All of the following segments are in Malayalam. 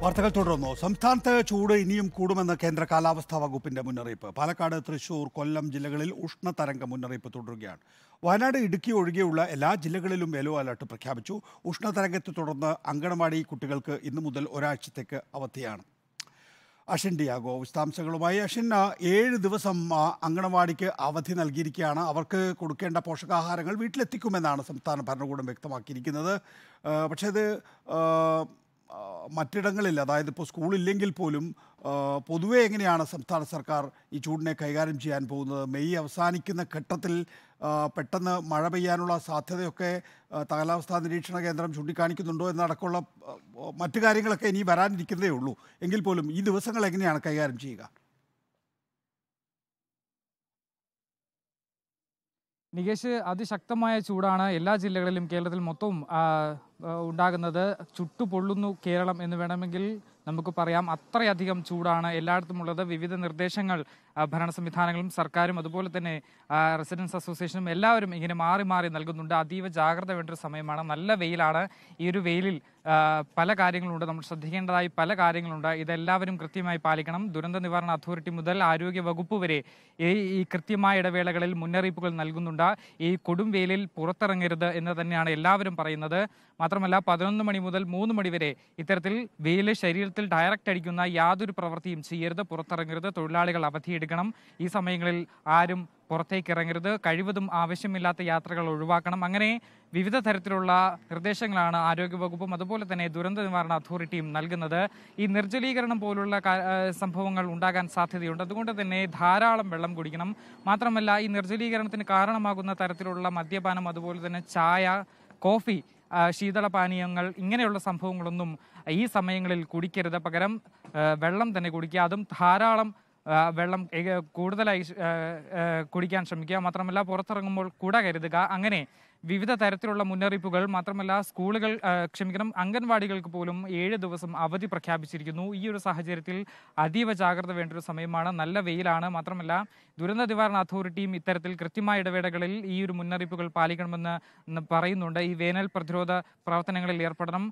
വാർത്തകൾ തുടർന്നു സംസ്ഥാനത്ത് ചൂട് ഇനിയും കൂടുമെന്ന് കേന്ദ്ര കാലാവസ്ഥാ വകുപ്പിന്റെ മുന്നറിയിപ്പ് പാലക്കാട് തൃശൂർ കൊല്ലം ജില്ലകളിൽ ഉഷ്ണതരംഗ മുന്നറിയിപ്പ് തുടരുകയാണ് വയനാട് ഇടുക്കി ഒഴികെയുള്ള എല്ലാ ജില്ലകളിലും യെല്ലോ അലർട്ട് പ്രഖ്യാപിച്ചു ഉഷ്ണതരംഗത്തെ തുടർന്ന് അങ്കണവാടി കുട്ടികൾക്ക് ഇന്നു മുതൽ ഒരാഴ്ചത്തേക്ക് അവധിയാണ് അഷിൻ ഡിയാഗോ വിശദാംശങ്ങളുമായി അഷിൻ ഏഴ് ദിവസം അങ്കണവാടിക്ക് അവധി നൽകിയിരിക്കുകയാണ് അവർക്ക് കൊടുക്കേണ്ട പോഷകാഹാരങ്ങൾ വീട്ടിലെത്തിക്കുമെന്നാണ് സംസ്ഥാന ഭരണകൂടം വ്യക്തമാക്കിയിരിക്കുന്നത് പക്ഷേ ഇത് മറ്റിടങ്ങളിൽ അതായത് ഇപ്പോൾ സ്കൂളില്ലെങ്കിൽ പോലും പൊതുവേ എങ്ങനെയാണ് സംസ്ഥാന സർക്കാർ ഈ ചൂടിനെ കൈകാര്യം ചെയ്യാൻ പോകുന്നത് മെയ് അവസാനിക്കുന്ന ഘട്ടത്തിൽ പെട്ടെന്ന് മഴ പെയ്യാനുള്ള സാധ്യതയൊക്കെ കാലാവസ്ഥാ നിരീക്ഷണ കേന്ദ്രം ചൂണ്ടിക്കാണിക്കുന്നുണ്ടോ എന്നടക്കമുള്ള മറ്റു കാര്യങ്ങളൊക്കെ ഇനി വരാനിരിക്കുന്നതേ ഉള്ളൂ എങ്കിൽ പോലും ഈ ദിവസങ്ങൾ എങ്ങനെയാണ് കൈകാര്യം ചെയ്യുക നികേഷ് അതിശക്തമായ ചൂടാണ് എല്ലാ ജില്ലകളിലും കേരളത്തിൽ മൊത്തവും ഉണ്ടാകുന്നത് ചുട്ടുപൊള്ളുന്നു കേരളം എന്ന് വേണമെങ്കിൽ നമുക്ക് പറയാം അത്രയധികം ചൂടാണ് ഉള്ളത് വിവിധ നിർദ്ദേശങ്ങൾ ഭരണ സംവിധാനങ്ങളും സർക്കാരും അതുപോലെ തന്നെ റെസിഡൻസ് അസോസിയേഷനും എല്ലാവരും ഇങ്ങനെ മാറി മാറി നൽകുന്നുണ്ട് അതീവ ജാഗ്രത വേണ്ടൊരു സമയമാണ് നല്ല വെയിലാണ് ഈ ഒരു വെയിലിൽ പല കാര്യങ്ങളുണ്ട് നമ്മൾ ശ്രദ്ധിക്കേണ്ടതായി പല കാര്യങ്ങളുണ്ട് ഇതെല്ലാവരും കൃത്യമായി പാലിക്കണം ദുരന്ത നിവാരണ അതോറിറ്റി മുതൽ ആരോഗ്യ വകുപ്പ് വരെ ഈ കൃത്യമായ ഇടവേളകളിൽ മുന്നറിയിപ്പുകൾ നൽകുന്നുണ്ട് ഈ കൊടും വെയിലിൽ പുറത്തിറങ്ങരുത് എന്ന് തന്നെയാണ് എല്ലാവരും പറയുന്നത് മാത്രമല്ല പതിനൊന്ന് മണി മുതൽ മൂന്ന് മണി വരെ ഇത്തരത്തിൽ വെയിൽ ശരീരത്തിൽ ഡയറക്റ്റ് അടിക്കുന്ന യാതൊരു പ്രവൃത്തിയും ചെയ്യരുത് പുറത്തിറങ്ങരുത് തൊഴിലാളികൾ അവധിയെടുക്കും എടുക്കണം ഈ സമയങ്ങളിൽ ആരും പുറത്തേക്ക് ഇറങ്ങരുത് കഴിവതും ആവശ്യമില്ലാത്ത യാത്രകൾ ഒഴിവാക്കണം അങ്ങനെ വിവിധ തരത്തിലുള്ള നിർദ്ദേശങ്ങളാണ് ആരോഗ്യവകുപ്പും അതുപോലെ തന്നെ ദുരന്ത നിവാരണ അതോറിറ്റിയും നൽകുന്നത് ഈ നിർജ്ജലീകരണം പോലുള്ള സംഭവങ്ങൾ ഉണ്ടാകാൻ സാധ്യതയുണ്ട് അതുകൊണ്ട് തന്നെ ധാരാളം വെള്ളം കുടിക്കണം മാത്രമല്ല ഈ നിർജ്ജലീകരണത്തിന് കാരണമാകുന്ന തരത്തിലുള്ള മദ്യപാനം അതുപോലെ തന്നെ ചായ കോഫി ശീതളപാനീയങ്ങൾ ഇങ്ങനെയുള്ള സംഭവങ്ങളൊന്നും ഈ സമയങ്ങളിൽ കുടിക്കരുത് പകരം വെള്ളം തന്നെ കുടിക്കുക അതും ധാരാളം വെള്ളം കൂടുതലായി കുടിക്കാൻ ശ്രമിക്കുക മാത്രമല്ല പുറത്തിറങ്ങുമ്പോൾ കുട കരുതുക അങ്ങനെ വിവിധ തരത്തിലുള്ള മുന്നറിയിപ്പുകൾ മാത്രമല്ല സ്കൂളുകൾ ക്ഷമിക്കണം അംഗൻവാടികൾക്ക് പോലും ഏഴ് ദിവസം അവധി പ്രഖ്യാപിച്ചിരിക്കുന്നു ഈ ഒരു സാഹചര്യത്തിൽ അതീവ ജാഗ്രത വേണ്ട ഒരു സമയമാണ് നല്ല വെയിലാണ് മാത്രമല്ല ദുരന്ത നിവാരണ അതോറിറ്റിയും ഇത്തരത്തിൽ കൃത്യമായ ഇടവേളകളിൽ ഈ ഒരു മുന്നറിയിപ്പുകൾ പാലിക്കണമെന്ന് പറയുന്നുണ്ട് ഈ വേനൽ പ്രതിരോധ പ്രവർത്തനങ്ങളിൽ ഏർപ്പെടണം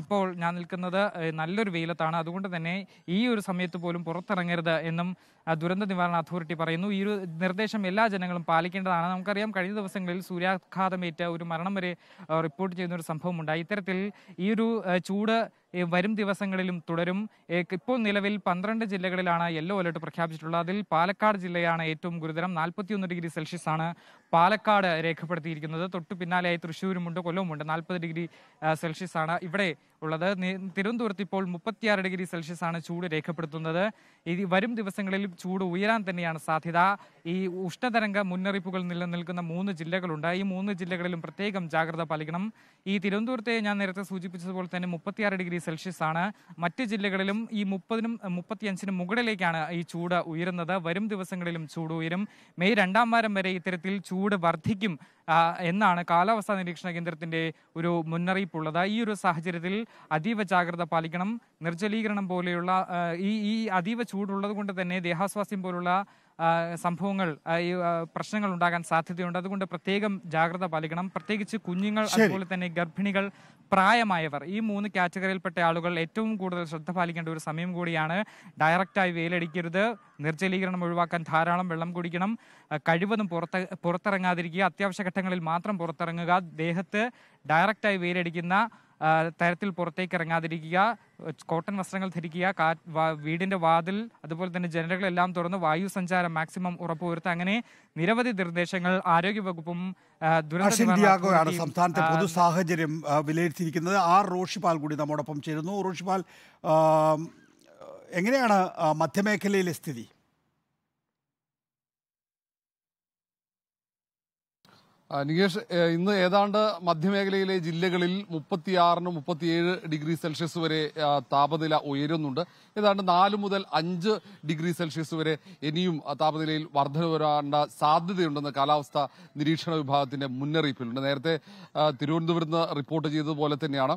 ഇപ്പോൾ ഞാൻ നിൽക്കുന്നത് നല്ലൊരു വെയിലത്താണ് അതുകൊണ്ട് തന്നെ ഈ ഒരു സമയത്ത് പോലും പുറത്തിറങ്ങരുത് എന്നും ദുരന്ത നിവാരണ അതോറിറ്റി പറയുന്നു ഈ ഒരു നിർദ്ദേശം എല്ലാ ജനങ്ങളും പാലിക്കേണ്ടതാണ് നമുക്കറിയാം കഴിഞ്ഞ ദിവസങ്ങളിൽ സൂര്യാഘാതമേറ്റ ഒരു മരണം വരെ റിപ്പോർട്ട് ചെയ്യുന്ന ഒരു സംഭവമുണ്ടായി ഇത്തരത്തിൽ ഈ ഒരു ചൂട് വരും ദിവസങ്ങളിലും തുടരും ഇപ്പോൾ നിലവിൽ പന്ത്രണ്ട് ജില്ലകളിലാണ് യെല്ലോ അലർട്ട് പ്രഖ്യാപിച്ചിട്ടുള്ളത് അതിൽ പാലക്കാട് ജില്ലയാണ് ഏറ്റവും ഗുരുതരം നാൽപ്പത്തിയൊന്ന് ഡിഗ്രി സെൽഷ്യസ് ആണ് പാലക്കാട് രേഖപ്പെടുത്തിയിരിക്കുന്നത് തൊട്ടു പിന്നാലെയായി തൃശ്ശൂരുമുണ്ട് കൊല്ലവുമുണ്ട് നാൽപ്പത് ഡിഗ്രി സെൽഷ്യസ് ആണ് ഇവിടെ ഉള്ളത് തിരുവനന്തപുരത്ത് ഇപ്പോൾ മുപ്പത്തിയാറ് ഡിഗ്രി സെൽഷ്യസ് ആണ് ചൂട് രേഖപ്പെടുത്തുന്നത് ഇത് വരും ദിവസങ്ങളിൽ ചൂട് ഉയരാൻ തന്നെയാണ് സാധ്യത ഈ ഉഷ്ണതരംഗ മുന്നറിയിപ്പുകൾ നിലനിൽക്കുന്ന മൂന്ന് ജില്ലകളുണ്ട് ഈ മൂന്ന് ജില്ലകളിലും പ്രത്യേകം ജാഗ്രത പാലിക്കണം ഈ തിരുവനന്തപുരത്തെ ഞാൻ നേരത്തെ സൂചിപ്പിച്ചതുപോലെ തന്നെ മുപ്പത്തിയാറ് ഡിഗ്രി സെൽഷ്യസ് ആണ് മറ്റ് ജില്ലകളിലും ഈ മുപ്പതിനും മുപ്പത്തിയഞ്ചിനും മുകളിലേക്കാണ് ഈ ചൂട് ഉയരുന്നത് വരും ദിവസങ്ങളിലും ചൂട് ഉയരും മെയ് രണ്ടാം വാരം വരെ ഇത്തരത്തിൽ ചൂട് വർദ്ധിക്കും എന്നാണ് കാലാവസ്ഥാ നിരീക്ഷണ കേന്ദ്രത്തിന്റെ ഒരു മുന്നറിയിപ്പുള്ളത് ഈ ഒരു സാഹചര്യത്തിൽ അതീവ ജാഗ്രത പാലിക്കണം നിർജ്ജലീകരണം പോലെയുള്ള ഈ ഈ അതീവ ചൂടുള്ളത് കൊണ്ട് തന്നെ ദേഹാസ്വാസ്യം പോലുള്ള സംഭവങ്ങൾ ഈ പ്രശ്നങ്ങൾ ഉണ്ടാകാൻ സാധ്യതയുണ്ട് അതുകൊണ്ട് പ്രത്യേകം ജാഗ്രത പാലിക്കണം പ്രത്യേകിച്ച് കുഞ്ഞുങ്ങൾ അതുപോലെ തന്നെ ഗർഭിണികൾ പ്രായമായവർ ഈ മൂന്ന് കാറ്റഗറിയിൽപ്പെട്ട ആളുകൾ ഏറ്റവും കൂടുതൽ ശ്രദ്ധ പാലിക്കേണ്ട ഒരു സമയം കൂടിയാണ് ഡയറക്റ്റായി വെയിലടിക്കരുത് നിർജ്ജലീകരണം ഒഴിവാക്കാൻ ധാരാളം വെള്ളം കുടിക്കണം കഴിവതും പുറത്ത് പുറത്തിറങ്ങാതിരിക്കുക അത്യാവശ്യ ഘട്ടങ്ങളിൽ മാത്രം പുറത്തിറങ്ങുക ദേഹത്ത് ഡയറക്റ്റായി വെയിലടിക്കുന്ന തരത്തിൽ പുറത്തേക്ക് ഇറങ്ങാതിരിക്കുക കോട്ടൺ വസ്ത്രങ്ങൾ ധരിക്കുക വീടിന്റെ വാതിൽ അതുപോലെ തന്നെ ജനലുകളെല്ലാം തുറന്ന് വായു സഞ്ചാരം മാക്സിമം ഉറപ്പുവരുത്തുക അങ്ങനെ നിരവധി നിർദ്ദേശങ്ങൾ ആരോഗ്യവകുപ്പും ദുരന്ത സംസ്ഥാനത്തെ പൊതു സാഹചര്യം വിലയിരുത്തിയിരിക്കുന്നത് ആർ റോഷിപാൽ കൂടി നമ്മോടൊപ്പം ചേരുന്നു റോഷിപാൽ എങ്ങനെയാണ് മധ്യമേഖലയിലെ സ്ഥിതി നികേഷ് ഇന്ന് ഏതാണ്ട് മധ്യമേഖലയിലെ ജില്ലകളിൽ മുപ്പത്തിയാറിന് മുപ്പത്തിയേഴ് ഡിഗ്രി സെൽഷ്യസ് വരെ താപനില ഉയരുന്നുണ്ട് ഏതാണ്ട് നാല് മുതൽ അഞ്ച് ഡിഗ്രി സെൽഷ്യസ് വരെ ഇനിയും താപനിലയിൽ വർധന വരേണ്ട സാധ്യതയുണ്ടെന്ന് കാലാവസ്ഥാ നിരീക്ഷണ വിഭാഗത്തിന്റെ മുന്നറിയിപ്പിലുണ്ട് നേരത്തെ തിരുവനന്തപുരത്ത് റിപ്പോർട്ട് ചെയ്തതുപോലെ തന്നെയാണ്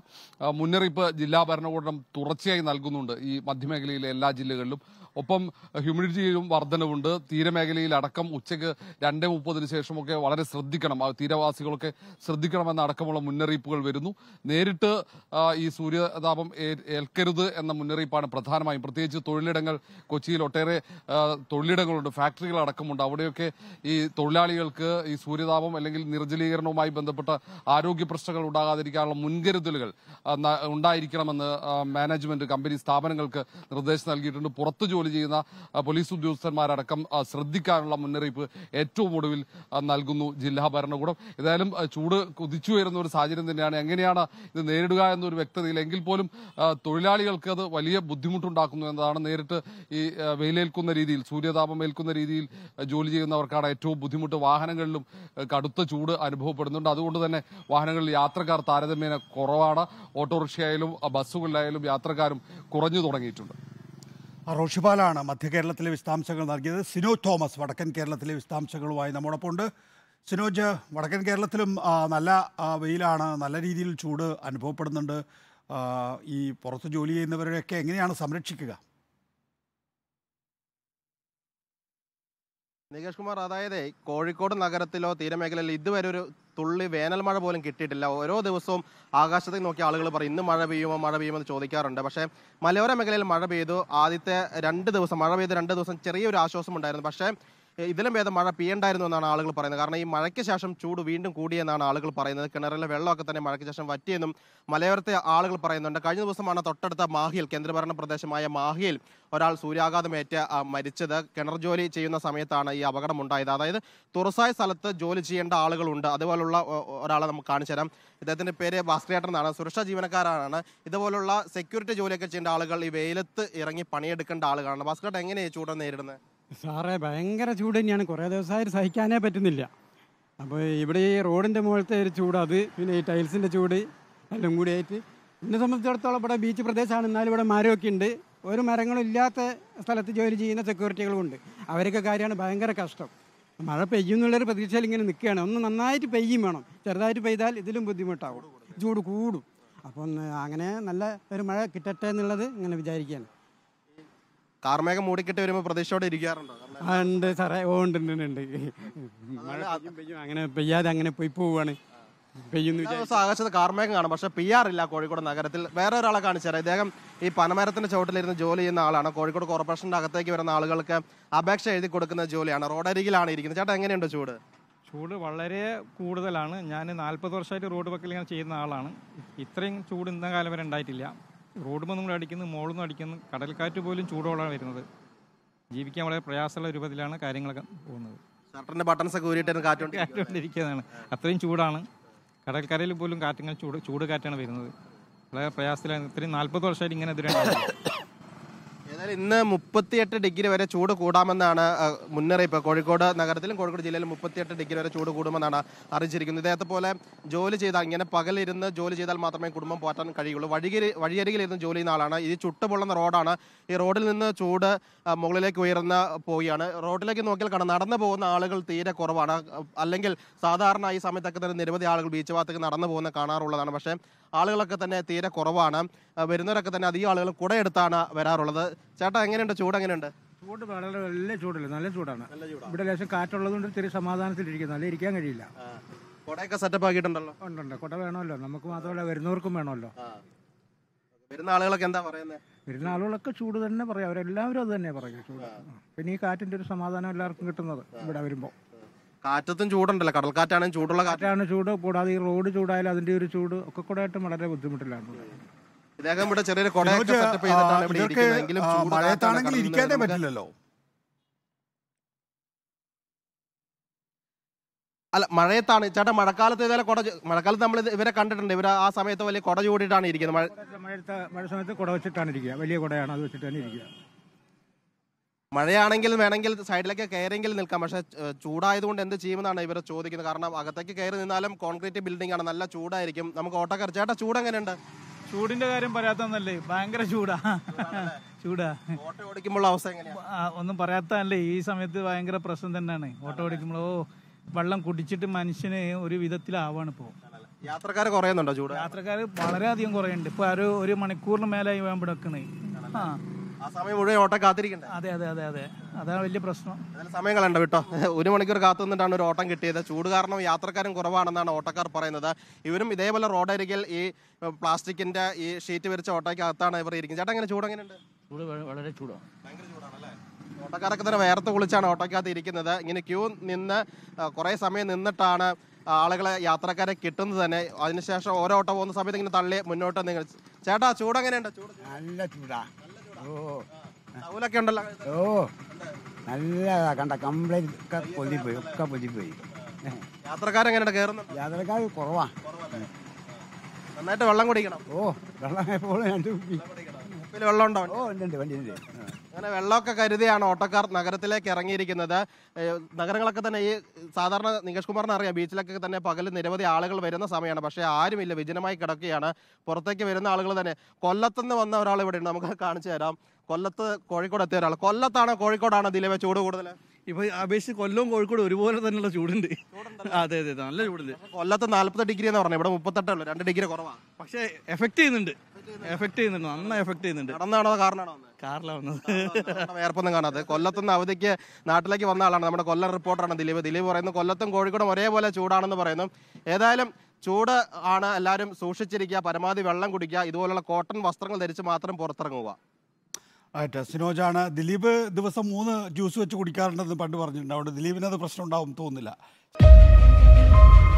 മുന്നറിയിപ്പ് ജില്ലാ ഭരണകൂടം തുടർച്ചയായി നൽകുന്നുണ്ട് ഈ മധ്യമേഖലയിലെ എല്ലാ ജില്ലകളിലും ഒപ്പം ഹ്യൂമിഡിറ്റിയിലും വർധനവുണ്ട് തീരമേഖലയിൽ അടക്കം ഉച്ചയ്ക്ക് രണ്ട് മുപ്പതിന് ശേഷമൊക്കെ വളരെ ശ്രദ്ധിക്കണം തീരവാസികളൊക്കെ ശ്രദ്ധിക്കണമെന്ന അടക്കമുള്ള മുന്നറിയിപ്പുകൾ വരുന്നു നേരിട്ട് ഈ സൂര്യതാപം ഏൽക്കരുത് എന്ന മുന്നറിയിപ്പാണ് പ്രധാനമായും പ്രത്യേകിച്ച് തൊഴിലിടങ്ങൾ കൊച്ചിയിൽ ഒട്ടേറെ തൊഴിലിടങ്ങളുണ്ട് ഫാക്ടറികൾ അടക്കമുണ്ട് അവിടെയൊക്കെ ഈ തൊഴിലാളികൾക്ക് ഈ സൂര്യതാപം അല്ലെങ്കിൽ നിർജ്ജലീകരണവുമായി ബന്ധപ്പെട്ട ആരോഗ്യ പ്രശ്നങ്ങൾ ഉണ്ടാകാതിരിക്കാനുള്ള മുൻകരുതലുകൾ ഉണ്ടായിരിക്കണമെന്ന് മാനേജ്മെന്റ് കമ്പനി സ്ഥാപനങ്ങൾക്ക് നിർദ്ദേശം നൽകിയിട്ടുണ്ട് പുറത്തു ജോലി ജോലി ചെയ്യുന്ന പോലീസ് ഉദ്യോഗസ്ഥന്മാരടക്കം ശ്രദ്ധിക്കാനുള്ള മുന്നറിയിപ്പ് ഏറ്റവും ഒടുവിൽ നൽകുന്നു ജില്ലാ ഭരണകൂടം ഏതായാലും ചൂട് കുതിച്ചുയരുന്ന ഒരു സാഹചര്യം തന്നെയാണ് എങ്ങനെയാണ് ഇത് നേരിടുക എന്നൊരു വ്യക്തതയിൽ എങ്കിൽ പോലും തൊഴിലാളികൾക്ക് അത് വലിയ ബുദ്ധിമുട്ടുണ്ടാക്കുന്നു എന്നതാണ് നേരിട്ട് ഈ വെയിലേൽക്കുന്ന രീതിയിൽ സൂര്യതാപം ഏൽക്കുന്ന രീതിയിൽ ജോലി ചെയ്യുന്നവർക്കാണ് ഏറ്റവും ബുദ്ധിമുട്ട് വാഹനങ്ങളിലും കടുത്ത ചൂട് അനുഭവപ്പെടുന്നുണ്ട് അതുകൊണ്ട് തന്നെ വാഹനങ്ങളിൽ യാത്രക്കാർ താരതമ്യേന കുറവാണ് ഓട്ടോറിക്ഷയായാലും ബസ്സുകളിലായാലും യാത്രക്കാരും കുറഞ്ഞു തുടങ്ങിയിട്ടുണ്ട് റോഷിപാലാണ് മധ്യ കേരളത്തിലെ വിശദാംശങ്ങൾ നൽകിയത് സിനോ തോമസ് വടക്കൻ കേരളത്തിലെ വിശദാംശങ്ങളുമായി നമ്മോടൊപ്പം ഉണ്ട് സിനോജ് വടക്കൻ കേരളത്തിലും നല്ല വെയിലാണ് നല്ല രീതിയിൽ ചൂട് അനുഭവപ്പെടുന്നുണ്ട് ഈ പുറത്ത് ജോലി ചെയ്യുന്നവരെയൊക്കെ എങ്ങനെയാണ് സംരക്ഷിക്കുക നികേഷ് കുമാർ അതായത് കോഴിക്കോട് നഗരത്തിലോ തീരമേഖലയിലോ ഇതുവരെ ഒരു തുള്ളി വേനൽ മഴ പോലും കിട്ടിയിട്ടില്ല ഓരോ ദിവസവും ആകാശത്തേക്ക് നോക്കി ആളുകൾ പറയും ഇന്ന് മഴ പെയ്യുമോ മഴ പെയ്യുമോ എന്ന് ചോദിക്കാറുണ്ട് പക്ഷേ മലയോര മേഖലയിൽ മഴ പെയ്തു ആദ്യത്തെ രണ്ട് ദിവസം മഴ പെയ്ത രണ്ട് ദിവസം ചെറിയൊരു ആശ്വാസം ഉണ്ടായിരുന്നു പക്ഷേ ഇതിലും ഭേദം മഴ പെയ്യണ്ടായിരുന്നു എന്നാണ് ആളുകൾ പറയുന്നത് കാരണം ഈ മഴയ്ക്ക് ശേഷം ചൂട് വീണ്ടും കൂടിയെന്നാണ് ആളുകൾ പറയുന്നത് കിണറിലെ വെള്ളമൊക്കെ തന്നെ മഴയ്ക്ക് ശേഷം വറ്റിയെന്നും മലയോരത്തെ ആളുകൾ പറയുന്നുണ്ട് കഴിഞ്ഞ ദിവസമാണ് തൊട്ടടുത്ത മാഹിയിൽ കേന്ദ്രഭരണ പ്രദേശമായ മാഹിയിൽ ഒരാൾ സൂര്യാഘാതമേറ്റ് മരിച്ചത് കിണർ ജോലി ചെയ്യുന്ന സമയത്താണ് ഈ അപകടം ഉണ്ടായത് അതായത് തുറസായ സ്ഥലത്ത് ജോലി ചെയ്യേണ്ട ആളുകളുണ്ട് അതുപോലുള്ള ഒരാളെ നമുക്ക് കാണിച്ചു തരാം ഇദ്ദേഹത്തിൻ്റെ പേര് ഭാസ്കരേട്ടൻ എന്നാണ് സുരക്ഷാ ജീവനക്കാരാണ് ഇതുപോലുള്ള സെക്യൂരിറ്റി ജോലിയൊക്കെ ചെയ്യേണ്ട ആളുകൾ ഈ വെയിലത്ത് ഇറങ്ങി പണിയെടുക്കേണ്ട ആളുകളാണ് ഭാസ്കരേട്ടൻ എങ്ങനെയാണ് ചൂടം നേരിടുന്നത് സാറേ ഭയങ്കര ചൂട് തന്നെയാണ് കുറേ ദിവസമായിട്ട് സഹിക്കാനേ പറ്റുന്നില്ല അപ്പോൾ ഇവിടെ ഈ റോഡിൻ്റെ മുകളിലത്തെ ഒരു ചൂട് അത് പിന്നെ ഈ ടൈൽസിൻ്റെ ചൂട് എല്ലാം കൂടി ആയിട്ട് എന്നെ സംബന്ധിച്ചിടത്തോളം ഇവിടെ ബീച്ച് പ്രദേശമാണ് എന്നാലും ഇവിടെ മരമൊക്കെ ഉണ്ട് ഒരു മരങ്ങളും ഇല്ലാത്ത സ്ഥലത്ത് ജോലി ചെയ്യുന്ന സെക്യൂരിറ്റികളുണ്ട് അവരൊക്കെ കാര്യമാണ് ഭയങ്കര കഷ്ടം മഴ എന്നുള്ളൊരു പ്രതീക്ഷയിൽ ഇങ്ങനെ നിൽക്കുകയാണ് ഒന്ന് നന്നായിട്ട് പെയ്യും വേണം ചെറുതായിട്ട് പെയ്താൽ ഇതിലും ബുദ്ധിമുട്ടാവും ചൂട് കൂടും അപ്പം അങ്ങനെ നല്ല ഒരു മഴ കിട്ടട്ടെ എന്നുള്ളത് ഇങ്ങനെ വിചാരിക്കുകയാണ് കാർമേഘം മൂടിക്കെട്ടി വരുമ്പോൾ പ്രദേശത്തോടെ ഇരിക്കാറുണ്ടോ ഉണ്ട് സാറേ ഉണ്ട് അങ്ങനെ പെയ്യാതെ അങ്ങനെ പോയി പോവാണ് പെയ്യുന്നു ആകാശത്ത് കാർമേഘം കാണും പക്ഷെ പി ആർ ഇല്ല കോഴിക്കോട് നഗരത്തിൽ വേറെ ഒരാളെ കാണിച്ചാൽ ഇദ്ദേഹം ഈ പനമരത്തിന്റെ ചുവട്ടിലിരുന്ന് ജോലി ചെയ്യുന്ന ആളാണ് കോഴിക്കോട് കോർപ്പറേഷന്റെ അകത്തേക്ക് വരുന്ന ആളുകൾക്ക് അപേക്ഷ എഴുതി കൊടുക്കുന്ന ജോലിയാണ് റോഡരികിലാണ് ഇരിക്കുന്നത് ചേട്ടാ എങ്ങനെയുണ്ട് ചൂട് ചൂട് വളരെ കൂടുതലാണ് ഞാൻ നാൽപ്പത് വർഷമായിട്ട് റോഡ് വക്കിൽ ഇങ്ങനെ ചെയ്യുന്ന ആളാണ് ഇത്രയും ചൂട് ഇന്ന കാലം വരെ ഉണ്ടായിട്ടില്ല റോഡുമ്പോൾ നമ്മൾ അടിക്കുന്നു മോളിൽ നിന്ന് അടിക്കുന്നു കടൽക്കാറ്റ് പോലും ചൂടോളാണ് വരുന്നത് ജീവിക്കാൻ വളരെ പ്രയാസമുള്ള രൂപത്തിലാണ് കാര്യങ്ങളൊക്കെ പോകുന്നത് ഷർട്ടിന്റെ ബട്ടൺസ് ഒക്കെ ഊരിയിട്ടാണ് കാറ്റുകൊണ്ടിരിക്കുന്നതാണ് അത്രയും ചൂടാണ് കടൽക്കരയിൽ പോലും കാറ്റങ്ങൾ ചൂട് ചൂട് കാറ്റാണ് വരുന്നത് വളരെ പ്രയാസത്തിലാണ് ഇത്രയും നാൽപ്പത് വർഷമായിട്ട് ഇങ്ങനെ എതിരാണ് ഇന്ന് മുപ്പത്തിയെട്ട് ഡിഗ്രി വരെ ചൂട് കൂടാമെന്നാണ് മുന്നറിയിപ്പ് കോഴിക്കോട് നഗരത്തിലും കോഴിക്കോട് ജില്ലയിലും മുപ്പത്തിയെട്ട് ഡിഗ്രി വരെ ചൂട് കൂടുമെന്നാണ് അറിയിച്ചിരിക്കുന്നത് ഇതേപോലെ പോലെ ജോലി ചെയ്താൽ ഇങ്ങനെ പകലിരുന്ന് ജോലി ചെയ്താൽ മാത്രമേ കുടുംബം പോറ്റാൻ കഴിയുള്ളൂ വഴികരി വഴിയരികിലിരുന്ന് ജോലി ചെയ്യുന്ന ആളാണ് ഇത് ചുട്ടുപൊള്ളുന്ന റോഡാണ് ഈ റോഡിൽ നിന്ന് ചൂട് മുകളിലേക്ക് ഉയർന്ന പോവുകയാണ് റോഡിലേക്ക് നോക്കിയാൽ കാണാം നടന്നു പോകുന്ന ആളുകൾ തീരെ കുറവാണ് അല്ലെങ്കിൽ സാധാരണ ഈ സമയത്തൊക്കെ തന്നെ നിരവധി ആളുകൾ ബീച്ച് ഭാഗത്തേക്ക് നടന്നു പോകുന്ന കാണാറുള്ളതാണ് പക്ഷേ ആളുകളൊക്കെ തന്നെ തീരെ കുറവാണ് വരുന്നവരൊക്കെ തന്നെ അധികം ആളുകൾ എടുത്താണ് വരാറുള്ളത് ചേട്ടാ എങ്ങനെയുണ്ട് ചൂട് എങ്ങനെയുണ്ട് ചൂട് വളരെ വലിയ ചൂടല്ല നല്ല ചൂടാണ് ഇവിടെ ലേശം കാറ്റുള്ളതുകൊണ്ട് തിരി സമാധാനത്തിലിരിക്കുന്നു നല്ല ഇരിക്കാൻ കഴിയില്ല കുടയൊക്കെ സെറ്റപ്പ് ആക്കിയിട്ടുണ്ടല്ലോ ഉണ്ടുണ്ട് കുട വേണമല്ലോ നമുക്ക് മാത്രമല്ല വരുന്നവർക്കും വേണമല്ലോ വരുന്ന ആളുകളൊക്കെ എന്താ പറയുന്നത് വരുന്ന ആളുകളൊക്കെ ചൂട് തന്നെ പറയാം അവരെല്ലാവരും അത് തന്നെ പറയും ചൂട് പിന്നെ ഈ കാറ്റിന്റെ ഒരു സമാധാനം എല്ലാവർക്കും കിട്ടുന്നത് ഇവിടെ വരുമ്പോൾ കാറ്റത്തും ചൂടുണ്ടല്ലോ കടൽക്കാറ്റാണെങ്കിൽ ചൂടുള്ള കാറ്റാണ് ചൂട് കൂടാതെ ഈ റോഡ് ചൂടായാലും അതിന്റെ ഒരു ചൂട് ഒക്കെ കൂടെ ആയിട്ട് വളരെ ബുദ്ധിമുട്ടിലാണ് ഇദ്ദേഹം ഇവിടെ ചെറിയൊരു കൊടയൊക്കെ സെറ്റപ്പ് ചെയ്തിട്ടാണ് പറ്റില്ലല്ലോ അല്ല മഴയത്താണ് ചേട്ടാ മഴക്കാലത്ത് ഇതേ കുട മഴക്കാലത്ത് നമ്മൾ ഇവരെ കണ്ടിട്ടുണ്ട് ഇവർ ആ സമയത്ത് വലിയ കുട ചൂടിയിട്ടാണ് ഇരിക്കുന്നത് മഴ മഴ സമയത്ത് കുട വെച്ചിട്ടാണ് ഇരിക്കുക വലിയ കുടയാണ് അത് വെച്ചിട്ടാണ് ഇരിക്കുക മഴയാണെങ്കിൽ വേണമെങ്കിൽ സൈഡിലേക്ക് കയറിയെങ്കിൽ നിൽക്കാം പക്ഷെ ചൂടായതുകൊണ്ട് എന്ത് ചെയ്യുമെന്നാണ് ഇവർ ചോദിക്കുന്നത് കാരണം അകത്തേക്ക് കയറി നിന്നാലും കോൺക്രീറ്റ് ബിൽഡിംഗ് ആണ് നല്ല ചൂടായിരിക്കും നമുക്ക് ഓട്ടോക്കാർ ചേട്ടാ ചൂട് എങ്ങനെയുണ്ട് ചൂടിന്റെ കാര്യം പറയാത്തന്നല്ലേ ഭയങ്കര ചൂടാ ചൂടാ ഓട്ടോ ഓടിക്കുമ്പോൾ അവസ്ഥ ഒന്നും പറയാത്തല്ലേ ഈ സമയത്ത് ഭയങ്കര പ്രശ്നം തന്നെയാണ് ഓട്ടോ ഓടിക്കുമ്പോൾ ഓ വെള്ളം കുടിച്ചിട്ട് മനുഷ്യന് ഒരു വിധത്തിലാവാണ് ഇപ്പോ യാത്രക്കാർ കുറയുന്നുണ്ടോ ചൂട് യാത്രക്കാർ വളരെയധികം കുറയുന്നുണ്ട് ഇപ്പൊ ഒരു ഒരു മണിക്കൂറിന് മേലായി വേമ്പിടക്കണേ ആ ആ ഓട്ടോ അതെ അതെ അതെ അതെ വലിയ പ്രശ്നം കളണ്ട കേട്ടോ ഒരു മണിക്കൂർ കാത്തുനിന്നിട്ടാണ് ഒരു ഓട്ടം കിട്ടിയത് ചൂട് കാരണം യാത്രക്കാരും കുറവാണെന്നാണ് ഓട്ടക്കാർ പറയുന്നത് ഇവരും ഇതേപോലെ റോഡരികിൽ ഈ പ്ലാസ്റ്റിക്കിന്റെ ഈ ഷീറ്റ് വിരിച്ച ഓട്ടോയ്ക്കകത്താണ് ഇവർ ഇരിക്കുന്നത് ചേട്ടാ എങ്ങനെ ചൂട് എങ്ങനെയുണ്ട് ചൂട് വളരെ ചൂടാണ് ഭയങ്കര ചൂടാണല്ലേ ഓട്ടക്കാരൊക്കെ തന്നെ വേർത്ത് കുളിച്ചാണ് ഓട്ടോയ്ക്കകത്ത് ഇരിക്കുന്നത് ഇങ്ങനെ ക്യൂ നിന്ന് കുറേ സമയം നിന്നിട്ടാണ് ആളുകളെ യാത്രക്കാരെ കിട്ടുന്നത് തന്നെ അതിനുശേഷം ഓരോ ഓട്ടോ പോകുന്ന സമയത്ത് ഇങ്ങനെ തള്ളി മുന്നോട്ട് നിങ്ങൾ ചേട്ടാ ചൂട് എങ്ങനെയുണ്ട് ചൂട് നല്ല ചൂടാ ഓ ടൗലൊക്കെ ഉണ്ടല്ലോ ഓ നല്ലതാ കണ്ട കംപ്ലൈൻറ്റ് ഒക്കെ പൊതിപ്പോയി ഒക്കെ പൊതിപ്പോയി യാത്രക്കാരെങ്ങനെയാണ് കയറുന്നത് യാത്രക്കാർ കുറവാ നന്നായിട്ട് വെള്ളം കുടിക്കണം ഓ വെള്ളം എപ്പോഴും രണ്ട് കുപ്പി വെള്ളം ഉണ്ടാവും ഓ ഉണ്ട് വണ്ടി ഉണ്ട് അങ്ങനെ വെള്ളമൊക്കെ കരുതിയാണ് ഓട്ടക്കാർ നഗരത്തിലേക്ക് ഇറങ്ങിയിരിക്കുന്നത് നഗരങ്ങളൊക്കെ തന്നെ ഈ സാധാരണ നികേഷ് കുമാറിന് അറിയാം ബീച്ചിലൊക്കെ തന്നെ പകൽ നിരവധി ആളുകൾ വരുന്ന സമയമാണ് പക്ഷേ ആരുമില്ല വിജനമായി കിടക്കുകയാണ് പുറത്തേക്ക് വരുന്ന ആളുകൾ തന്നെ കൊല്ലത്തുനിന്ന് വന്ന ഒരാൾ ഇവിടെ ഉണ്ട് നമുക്ക് കാണിച്ചു തരാം കൊല്ലത്ത് കോഴിക്കോട് എത്തിയ ഒരാൾ കൊല്ലത്താണോ കോഴിക്കോടാണോ ദിലീപ ചൂട് കൂടുതൽ ഇപ്പൊ അപേക്ഷിച്ച് കൊല്ലവും കോഴിക്കോട് ഒരുപോലെ തന്നെയുള്ള ചൂടുണ്ട് അതെ അതെ നല്ല ചൂടുണ്ട് കൊല്ലത്ത് നാല്പത് ഡിഗ്രി എന്ന് പറഞ്ഞു ഇവിടെ മുപ്പത്തെട്ടേ ഉള്ളൂ രണ്ട് ഡിഗ്രി കുറവാണ് പക്ഷേ എഫക്ട് ചെയ്യുന്നുണ്ട് എഫക്ട് ചെയ്യുന്നുണ്ട് നന്നായി എഫക്ട് ചെയ്യുന്നുണ്ട് നടന്നാണോ വന്നത് വേർപ്പൊന്നും കാണാതെ കൊല്ലത്തുനിന്ന് അവധിക്ക് നാട്ടിലേക്ക് വന്ന ആളാണ് നമ്മുടെ കൊല്ലം റിപ്പോർട്ടറാണ് ദിലീപ് ദിലീപ് പറയുന്നു കൊല്ലത്തും കോഴിക്കോടും ഒരേപോലെ ചൂടാണെന്ന് പറയുന്നു ഏതായാലും ചൂട് ആണ് എല്ലാവരും സൂക്ഷിച്ചിരിക്കുക പരമാവധി വെള്ളം കുടിക്കുക ഇതുപോലുള്ള കോട്ടൺ വസ്ത്രങ്ങൾ ധരിച്ച് മാത്രം പുറത്തിറങ്ങുക ടെസ്റ്റിനോജാണ് ദിലീപ് ദിവസം മൂന്ന് ജ്യൂസ് വെച്ച് കുടിക്കാറുണ്ടെന്ന് പണ്ട് പറഞ്ഞിട്ടുണ്ട് അതുകൊണ്ട് ദിലീപിനത് പ്രശ്നം ഉണ്ടാവും തോന്നുന്നില്ല